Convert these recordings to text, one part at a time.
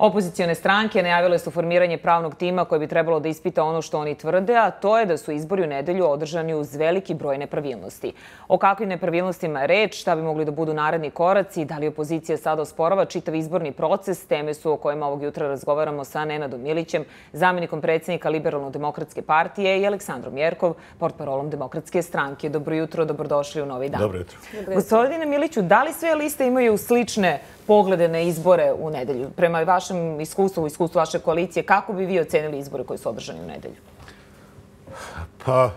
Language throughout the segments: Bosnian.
Opozicijone stranke najavile su formiranje pravnog tima koje bi trebalo da ispita ono što oni tvrde, a to je da su izbori u nedelju održani uz veliki broj nepravilnosti. O kakvim nepravilnostima je reč, šta bi mogli da budu naredni koraci, da li opozicija sada osporava čitav izborni proces, teme su o kojima ovog jutra razgovaramo sa Nenadom Milićem, zamenikom predsjednika Liberalno-demokratske partije i Aleksandrom Jerkov, portparolom Demokratske stranke. Dobro jutro, dobrodošli u novi dan. Dobro jutro. Gospodine Miliću, da li sve liste imaju slične poglede na izbore u nedelju? Prema vaš vašem iskustvu, iskustvu vaše koalicije, kako bi vi ocenili izbore koji su održani u nedelju? Pa,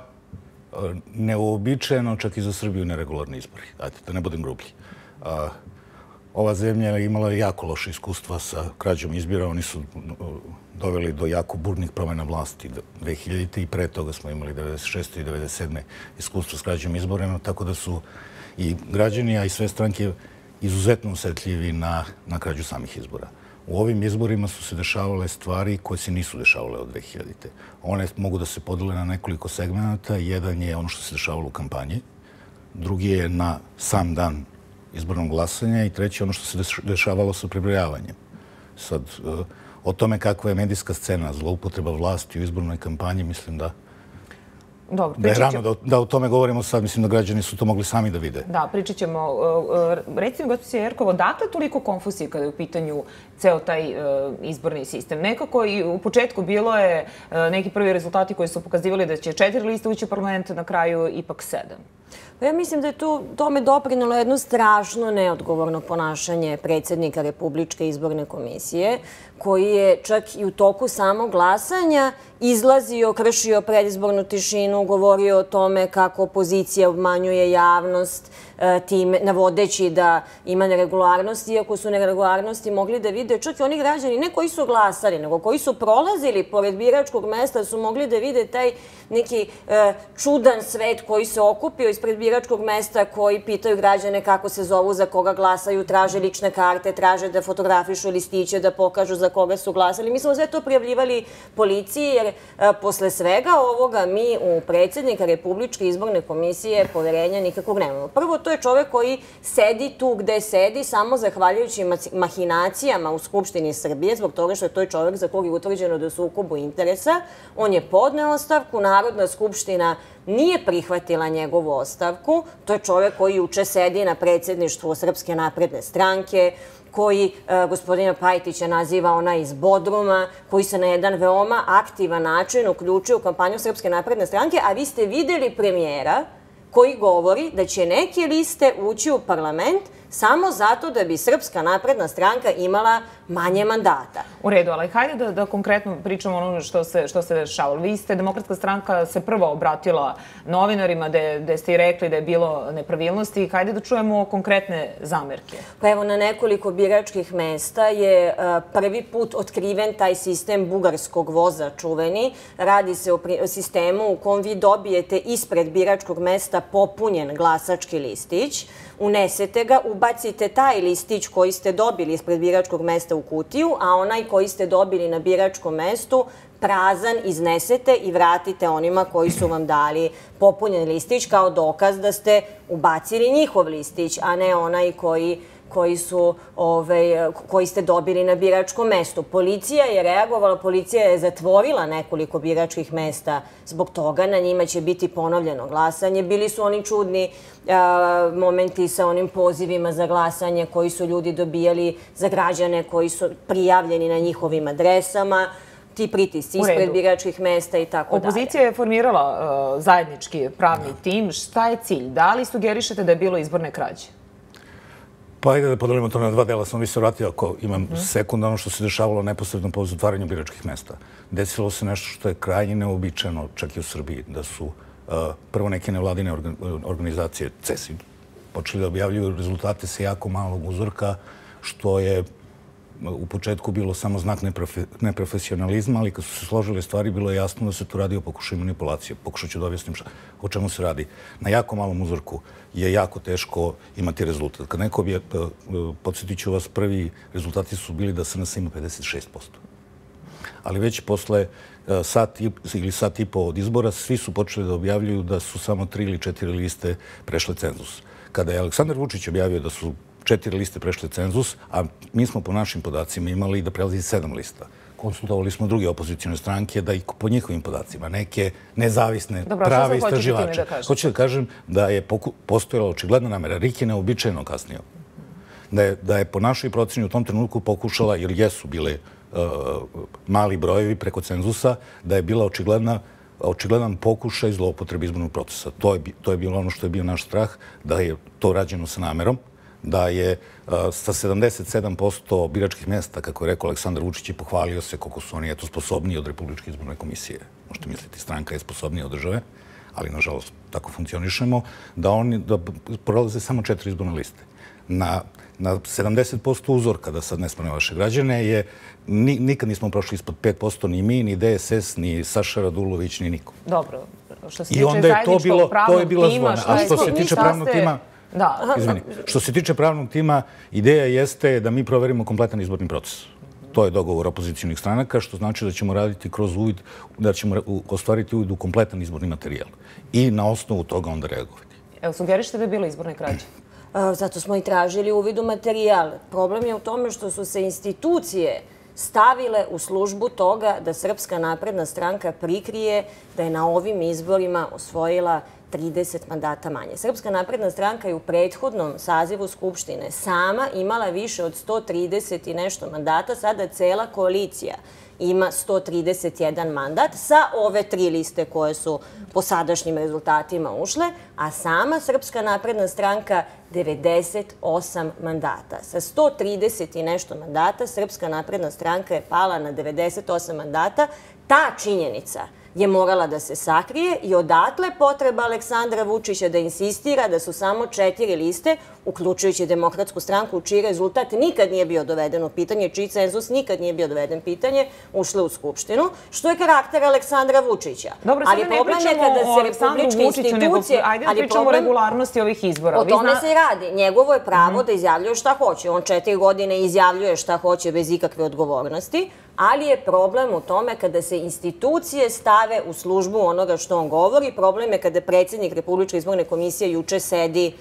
neobičajeno, čak i za Srbiju neregularni izbori. Dajte, da ne budem grublji. Ova zemlja je imala jako loše iskustva sa krađom izbira. Oni su doveli do jako burnih promjena vlasti 2000. i pre toga smo imali 96. i 97. iskustva s krađom izborena, tako da su i građani, a i sve stranke izuzetno usetljivi na krađu samih izbora. U ovim izborima su se dešavale stvari koje se nisu dešavale od 2000-te. One mogu da se podele na nekoliko segmenta. Jedan je ono što se dešavalo u kampanji, drugi je na sam dan izbornog glasanja i treći je ono što se dešavalo sa prebrojavanjem. Sad, e, o tome kakva je medijska scena, zloupotreba vlasti u izbornoj kampanji, mislim da... Dobro, da je rano da o, da o tome govorimo sad, mislim da građani su to mogli sami da vide. Da, pričat ćemo. Uh, uh, Recimo, gospodin Jerkovo, dakle toliko konfusije kada je u pitanju ceo taj uh, izborni sistem? Nekako i u početku bilo je neki prvi rezultati koji su pokazivali da će četiri liste ući u parlament, na kraju ipak sedam. Pa ja mislim da je tome doprinilo jedno strašno neodgovorno ponašanje predsjednika Republičke izborne komisije, koji je čak i u toku samog glasanja izlazio, kršio predizbornu tišinu, govorio o tome kako opozicija obmanjuje javnost, e, navodeći da ima neregularnosti, iako su neregularnosti mogli da vide čak i oni građani, ne koji su glasali, nego koji su prolazili pored biračkog mesta, su mogli da vide taj neki e, čudan svet koji se okupio ispred biračkog biračkog mesta koji pitaju građane kako se zovu, za koga glasaju, traže lične karte, traže da fotografišu listiće, da pokažu za koga su glasali. Mi smo sve to prijavljivali policiji jer e, posle svega ovoga mi u predsjednika Republičke izborne komisije poverenja nikakvog nemamo. Prvo, to je čovek koji sedi tu gde sedi samo zahvaljujući mahinacijama u Skupštini Srbije zbog toga što je to čovek za koga je utvrđeno da su u kubu interesa. On je podneo ostavku, Narodna skupština nije prihvatila njegovu ostavku ostavku. To je čovjek koji uče sedi na predsjedništvu Srpske napredne stranke, koji e, gospodina Pajtića naziva ona iz Bodruma, koji se na jedan veoma aktivan način uključuje u kampanju Srpske napredne stranke, a vi ste videli premijera koji govori da će neke liste ući u parlament, samo zato da bi Srpska napredna stranka imala manje mandata. U redu, ali hajde da, da konkretno pričamo ono što se, što se dešavalo. Vi ste, demokratska stranka se prvo obratila novinarima gde ste i rekli da je bilo nepravilnosti. Hajde da čujemo konkretne zamerke. Pa evo, na nekoliko biračkih mesta je e, prvi put otkriven taj sistem bugarskog voza čuveni. Radi se o sistemu u kom vi dobijete ispred biračkog mesta popunjen glasački listić, unesete ga, u ubacite taj listić koji ste dobili ispred biračkog mesta u kutiju, a onaj koji ste dobili na biračkom mestu prazan iznesete i vratite onima koji su vam dali popunjen listić kao dokaz da ste ubacili njihov listić, a ne onaj koji... Ovaj, koji ste dobili na biračkom mestu. Policija je reagovala, policija je zatvorila nekoliko biračkih mesta zbog toga. Na njima će biti ponovljeno glasanje. Bili su oni čudni momenti sa onim pozivima za glasanje koji su ljudi dobijali za građane koji su prijavljeni na njihovim adresama. Ti pritisci ispred biračkih mesta i tako dalje. Opozicija je formirala zajednički pravni tim. Šta je cilj? Da li sugerišete da je bilo izborne krađe? Pa ajde da podelimo to na dva dela. Samo bi se vratio ako imam mhm. sekund ono što se dešavalo neposredno po zatvaranju biračkih mesta. Desilo se nešto što je krajnje neobičeno čak i u Srbiji, da su e, prvo neke nevladine organizacije, CESI počeli da objavljuju rezultate sa jako malog uzorka, što je u početku bilo samo znak neprofesionalizma, ali kad su se složile stvari, bilo je jasno da se tu radi o pokušaju manipulacije. Pokušat ću da objasnim šta, o čemu se radi. Na jako malom uzorku je jako teško imati rezultat. Kad neko bi, e, e, podsjetit ću vas, prvi rezultati su bili da SNS ima 56%. Ali već posle e, sat ili sat i po od izbora, svi su počeli da objavljuju da su samo tri ili četiri liste prešle cenzus. Kada je Aleksandar Vučić objavio da su četiri liste prešle cenzus, a mi smo po našim podacima imali da prelazi sedam lista. Konsultovali smo druge opozicijone stranke da i po njihovim podacima neke nezavisne prave istraživače. Hoću da kažem da je postojala očigledna namera. Rik je neobičajno kasnio. Da je po našoj procenju u tom trenutku pokušala, jer jesu bile e, mali brojevi preko cenzusa, da je bila očigledna očigledan pokušaj zloupotrebe izbornog procesa. To je bilo ono što je bio naš strah, da je to rađeno sa namerom da je e, sa 77% biračkih mjesta, kako je rekao Aleksandar Vučić, i pohvalio se koliko su oni eto sposobniji od Republičke izborne komisije. Možete misliti, stranka je sposobnija od države, ali nažalost tako funkcionišemo, da oni da prolaze samo četiri izborne liste. Na, na 70% uzorka, da sad ne smane vaše građane, je ni, nikad nismo prošli ispod 5%, ni mi, ni DSS, ni Saša Radulović, ni niko. Dobro, što se tiče zajedničkog pravnog tima, što je bilo zvona. A što se tiče pravnog tima... Da. Izvini. Što se tiče pravnog tima, ideja jeste da mi proverimo kompletan izborni proces. To je dogovor opozicijnih stranaka, što znači da ćemo raditi kroz uvid, da ćemo ostvariti uvid u kompletan izborni materijal. I na osnovu toga onda reagovati. Evo, sugerište da je bilo izborne krađe? Zato smo i tražili uvid u materijal. Problem je u tome što su se institucije stavile u službu toga da Srpska napredna stranka prikrije da je na ovim izborima osvojila 30 mandata manje. Srpska napredna stranka je u prethodnom sazivu Skupštine sama imala više od 130 i nešto mandata, sada cela koalicija ima 131 mandat sa ove tri liste koje su po sadašnjim rezultatima ušle, a sama Srpska napredna stranka 98 mandata. Sa 130 i nešto mandata Srpska napredna stranka je pala na 98 mandata. Ta činjenica je je morala da se sakrije i odatle potreba Aleksandra Vučića da insistira da su samo četiri liste, uključujući demokratsku stranku, čiji rezultat nikad nije bio doveden u pitanje, čiji cenzus nikad nije bio doveden pitanje, ušle u Skupštinu, što je karakter Aleksandra Vučića. Dobro, ali problem ne je kada se republičke institucije... Nego, ajde da pričamo o regularnosti ovih izbora. O tome zna... se radi. Njegovo je pravo mhm. da izjavljuje šta hoće. On četiri godine izjavljuje šta hoće bez ikakve odgovornosti ali je problem u tome kada se institucije stave u službu onoga što on govori. Problem je kada predsjednik Republičke izborne komisije juče sedi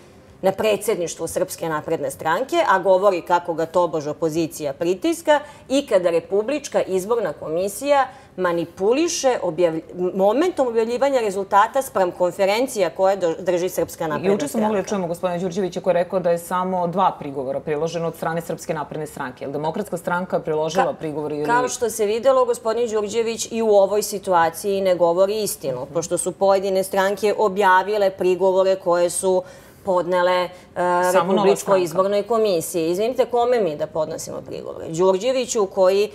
na predsjedništvu Srpske napredne stranke, a govori kako ga tobož opozicija pritiska i kada Republička izborna komisija manipuliše momentom objavljivanja rezultata sprem konferencija koje drži Srpska napredna stranka. I učer smo mogli da čujemo gospodina Đurđevića koji je rekao da je samo dva prigovora priloženo od strane Srpske napredne stranke. Je li demokratska stranka priložila prigovor? Kao što se videlo, gospodin Đurđević i u ovoj situaciji ne govori istinu, pošto su pojedine stranke objavile prigovore koje su podnele e, Republičkoj izbornoj komisiji. Izvinite, kome mi da podnosimo prigovore? Đurđeviću koji e,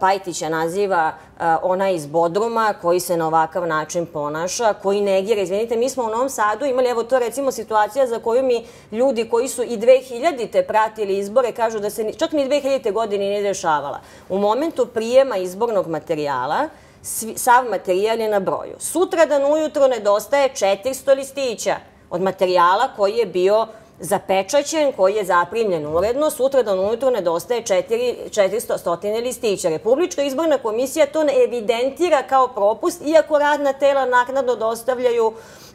Pajtića naziva e, ona iz Bodruma, koji se na ovakav način ponaša, koji negira. Izvinite, mi smo u Novom Sadu imali, evo to recimo, situacija za koju mi ljudi koji su i 2000-te pratili izbore, kažu da se čak ni 2000-te godine nije dešavala. U momentu prijema izbornog materijala, sav materijal je na broju. Sutra dan ujutro nedostaje 400 listića od materijala koji je bio zapečaćen, koji je zaprimljen uredno, sutra dan ujutru nedostaje 400 listića. Republička izborna komisija to ne evidentira kao propust, iako radna tela naknadno dostavljaju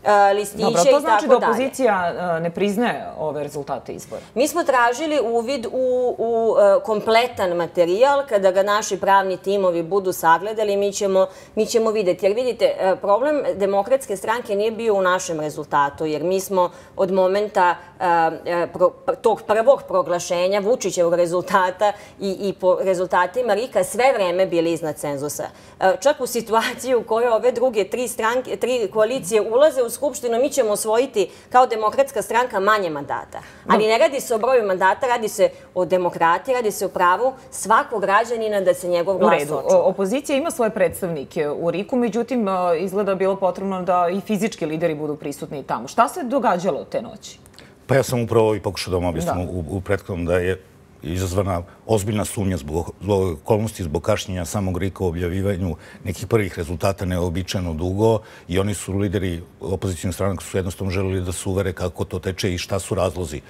E, listiće i znači tako dalje. Dobro, to znači da opozicija e, ne priznaje ove rezultate izbora? Mi smo tražili uvid u e, kompletan materijal. Kada ga naši pravni timovi budu sagledali, mi ćemo vidjeti. Jer vidite, problem demokratske stranke nije bio u našem rezultatu, jer mi smo od momenta tog prvog proglašenja Vučićevog rezultata i po rezultatima Rika sve vreme bili iznad cenzusa. Čak u situaciji u kojoj ove druge tri koalicije ulaze u skupštinu, mi ćemo osvojiti kao demokratska stranka manje mandata. Ali ne radi se o broju mandata, radi se o demokrati, radi se o pravu svakog građanina da se njegov glas očuva. Opozicija ima svoje predstavnike u Riku, međutim, e, izgleda bilo potrebno da i fizički lideri budu prisutni tamo. Šta se događalo te noći? Pa ja sam upravo i pokušao da vam objasnimo u prethodnom da je izazvana ozbiljna sumnja zbog okolnosti, zbog kašnjenja samog Rika u objavivanju nekih prvih rezultata neobičajno dugo i oni su lideri opozicijne strane koji su jednostavno želili da se uvere kako to teče i šta su razlozi.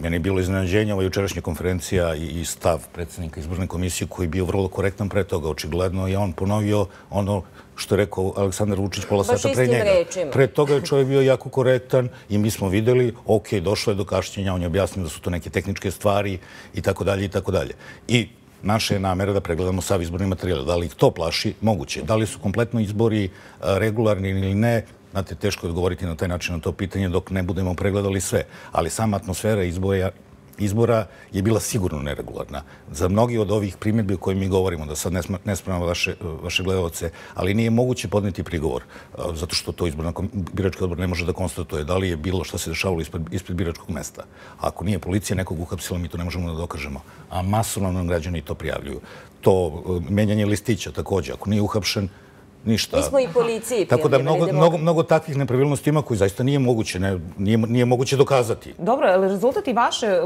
Mene je bilo iznenađenje ova jučerašnja konferencija i stav predsjednika izbrne komisije koji je bio vrlo korektan pre toga, očigledno, i on ponovio ono što je rekao Aleksandar Vučić pola sata pre njega. Pre toga je čovjek bio jako korektan i mi smo vidjeli, ok, došlo je do kašćenja, on je objasnio da su to neke tehničke stvari i tako dalje i tako dalje. I naše je namere da pregledamo sav izborni materijal. Da li ih to plaši? Moguće. Da li su kompletno izbori e, regularni ili ne? Znate, teško je odgovoriti na taj način na to pitanje dok ne budemo pregledali sve. Ali sama atmosfera izboja izbora je bila sigurno neregularna. Za mnogi od ovih primjedbi o kojima mi govorimo, da sad ne spremamo vaše, vaše gledalce, ali nije moguće podneti prigovor, zato što to izbor, birački odbor ne može da konstatuje da li je bilo što se dešavalo ispred, ispred biračkog mesta. Ako nije policija nekog uhapsila, mi to ne možemo da dokažemo. A masovno nam građani to prijavljuju. To e, menjanje listića također, ako nije uhapšen, ništa. Mi smo i policiji pionir. Tako da mnogo takvih nepravilnosti ima koji zaista nije moguće nije moguće dokazati. Dobro, ali rezultati vaše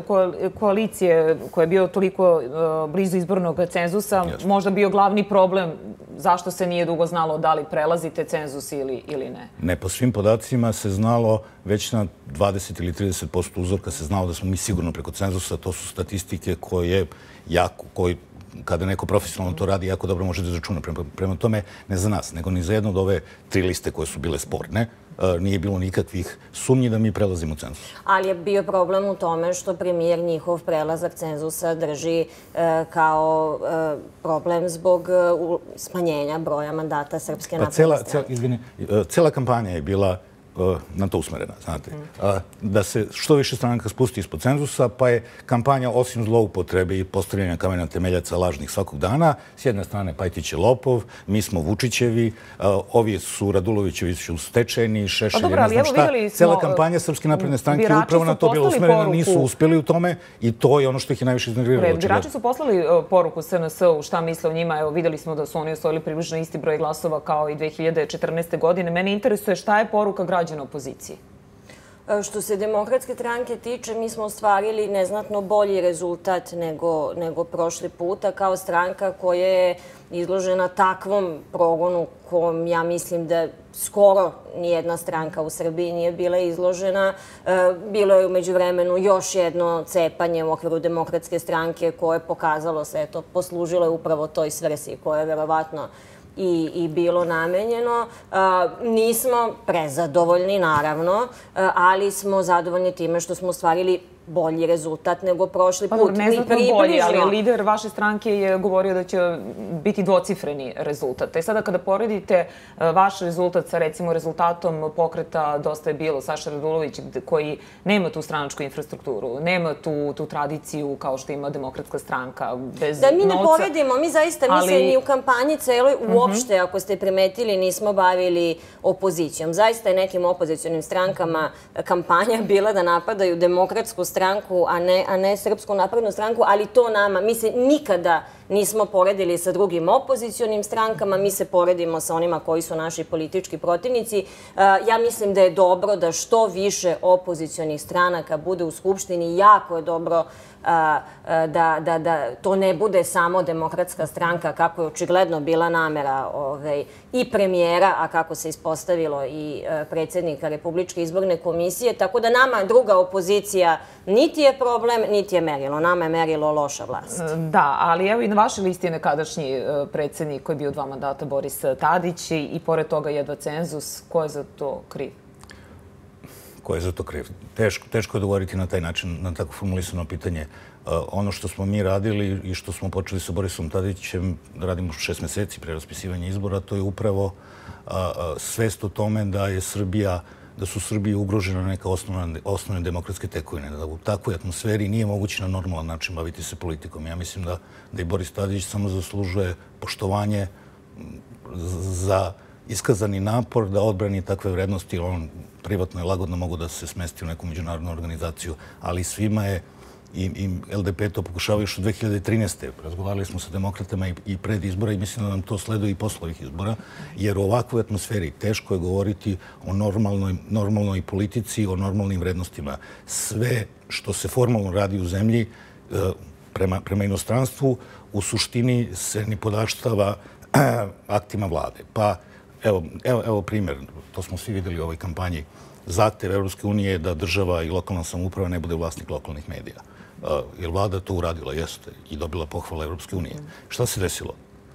koalicije koja je bio toliko e, blizu izbornog cenzusa možda bio glavni problem zašto se nije dugo znalo da li prelazite cenzus ili ne? Ne, po svim podacima se znalo već na 20 ili 30% uzorka se znalo da smo mi sigurno preko cenzusa. To su statistike koje jako, koji kada neko profesionalno to radi, jako dobro može da izračuna. Prema tome, ne za nas, nego ni za jedno od ove tri liste koje su bile sporne, e, nije bilo nikakvih sumnji da mi prelazimo cenzus. Ali je bio problem u tome što premijer njihov prelazak cenzusa drži e, kao e, problem zbog smanjenja broja mandata Srpske pa napravstva. Cela kampanja je bila Eh, na to usmerena, znate. Eh, da se što više stranaka spusti ispod cenzusa, pa je kampanja osim zloupotrebe i postavljanja kamena temeljaca lažnih svakog dana, s jedne strane Pajtić je Lopov, mi smo Vučićevi, eh, ovi su Radulovićevi su stečeni, Šešelj, pa ne znam šta. Cela kampanja Srpske napredne stranke je upravo na to bila usmerena, nisu uspjeli u tome i to je ono što ih je najviše iznervirilo. Birači su poslali poruku SNS-u šta misle o njima, evo videli smo da su oni osvojili približno isti broj glasova kao i 2014. godine. Mene interesuje šta je poruka rođena u opoziciji? E, što se demokratske stranke tiče, mi smo ostvarili neznatno bolji rezultat nego prošli puta kao stranka koja je izložena takvom progonu kom ja mislim da skoro nijedna stranka u Srbiji nije bila izložena. E, bilo je umeđu vremenu još jedno cepanje u okviru demokratske stranke koje pokazalo se, eto, poslužilo je upravo toj svrsi koja je verovatno izložena i bilo namenjeno. Nismo prezadovoljni, naravno, ali smo zadovoljni time što smo ostvarili bolji rezultat nego prošli pa put. Pa, ne znam da je ali lider vaše stranke je govorio da će biti dvocifreni rezultat. I e sada kada poredite e, vaš rezultat sa recimo rezultatom pokreta Dosta je bilo, Saša Radulović koji nema tu stranačku infrastrukturu, nema tu, tu tradiciju kao što ima demokratska stranka bez Da mi ne novca. poredimo, mi zaista ali... mislim i u kampanji celoj mhm. uopšte, ako ste primetili, nismo bavili opozicijom. Zaista je nekim opozicijonim strankama kampanja bila da napadaju demokratsku stranku, a ne, a ne srpsku naprednu stranku, ali to nama, mislim, nikada nismo poredili sa drugim opozicijonim strankama, mi se poredimo sa onima koji su naši politički protivnici. E, ja mislim da je dobro da što više opozicijonih stranaka bude u Skupštini. Jako je dobro e, e, da to ne bude samo demokratska stranka, kako je očigledno bila namera ovaj, i premijera, a kako se ispostavilo i predsjednika Republičke izborne komisije. Tako da nama druga opozicija niti je problem, niti je merilo. Nama je merilo loša vlast. Da, ali evo i na vašoj listi je nekadašnji e, predsednik koji je bio dva mandata, Boris Tadić, i pored toga jedva cenzus. Ko je za to kriv? Ko je za to kriv? Teško je dogovoriti na taj način, na tako formulisano pitanje. E, ono što smo mi radili i što smo počeli sa Borisom Tadićem, radimo šest meseci pre raspisivanja izbora, to je upravo svest o tome da je Srbija da su u Srbiji ugrožene neke osnovne demokratske tekovine. Da u takvoj atmosferi nije moguće na normalan način baviti se politikom. Ja mislim da i Boris Tadić samo zaslužuje poštovanje za iskazani napor da odbrani takve vrednosti. On privatno i lagodno mogu da se smesti u neku međunarodnu organizaciju, ali svima je i LDP to pokušavaju još od 2013. Razgovarali smo sa demokratama i pred izbora i mislim da nam to sleduje i posle ovih izbora, jer u ovakvoj atmosferi teško je govoriti o normalnoj politici, o normalnim vrednostima. Sve što se formalno radi u zemlji e, prema inostranstvu u suštini se ne podaštava aktima vlade. Pa, evo primjer, to smo svi videli u ovoj kampanji, zater Evropske unije je da država i lokalna samuprava ne bude vlasnik lokalnih medija. Uh, je li vlada to uradila? Jeste. I dobila pohvala Evropske unije. Šta se desilo?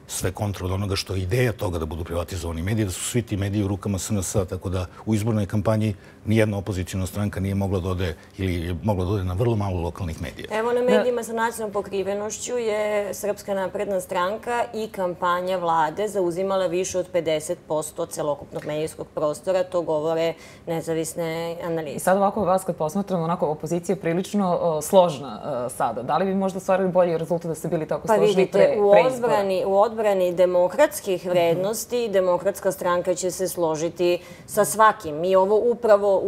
sve kontra od onoga što je ideja toga da budu privatizovani mediji, da su svi ti mediji u rukama SNS, tako da u izbornoj kampanji nijedna opozicijna stranka nije mogla dode ili je mogla dode na vrlo malo lokalnih medija. Evo na medijima sa nacionalnom pokrivenošću je Srpska napredna stranka i kampanja vlade zauzimala više od 50% celokupnog medijskog prostora. To govore nezavisne analize. Sad ovako vas kad posmatram, onako opozicija je prilično složna e, sada. Da li bi možda stvarili bolji rezultat da ste bili tako pa složni pre izbora? Pa vidite, u odbrani odbrani demokratskih vrednosti, demokratska stranka će se složiti sa svakim. Mi ovo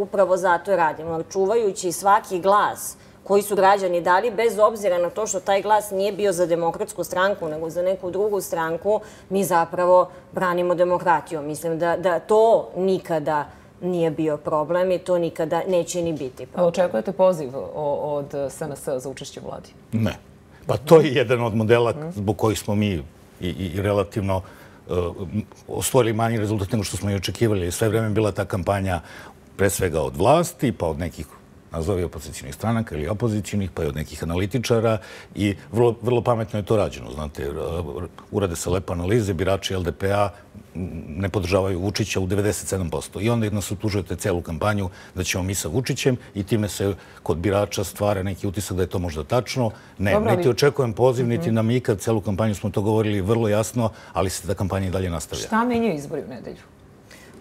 upravo zato radimo. Čuvajući svaki glas koji su građani dali, bez obzira na to što taj glas nije bio za demokratsku stranku, nego za neku drugu stranku, mi zapravo branimo demokratiju. Mislim da to nikada nije bio problem i to nikada neće ni biti problem. Očekujete poziv od SNS za učešće vladi? Ne. Pa to je jedan od modela zbog kojih smo mi i, i, relativno uh, eh, ostvorili manji rezultat nego što smo i očekivali. Sve vreme bila ta kampanja pre svega od vlasti pa od nekih nazove opozicijnih stranaka ili opozicijnih, pa i od nekih analitičara i vrlo, vrlo pametno je to rađeno. Znate, urade se lepo analize, birači LDP-a ne podržavaju Vučića u 97%. I onda nas utužujete celu kampanju da ćemo mi sa Vučićem i time se kod birača stvara neki utisak da je to možda tačno. Ne, niti očekujem poziv, niti mhm. nam kad celu kampanju smo to govorili vrlo jasno, ali se ta kampanja i dalje nastavlja. Šta menjaju izbori u nedelju?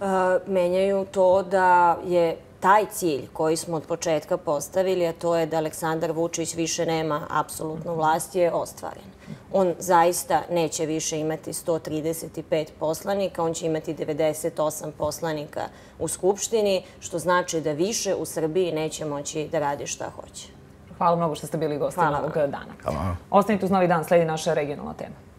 Uh, menjaju to da je taj cilj koji smo od početka postavili, a to je da Aleksandar Vučić više nema apsolutnu vlast, je ostvaren. On zaista neće više imati 135 poslanika, on će imati 98 poslanika u Skupštini, što znači da više u Srbiji neće moći da radi šta hoće. Hvala mnogo što ste bili gosti ovog dana. Hvala. Ostanite uz novi dan, sledi naša regionalna tema.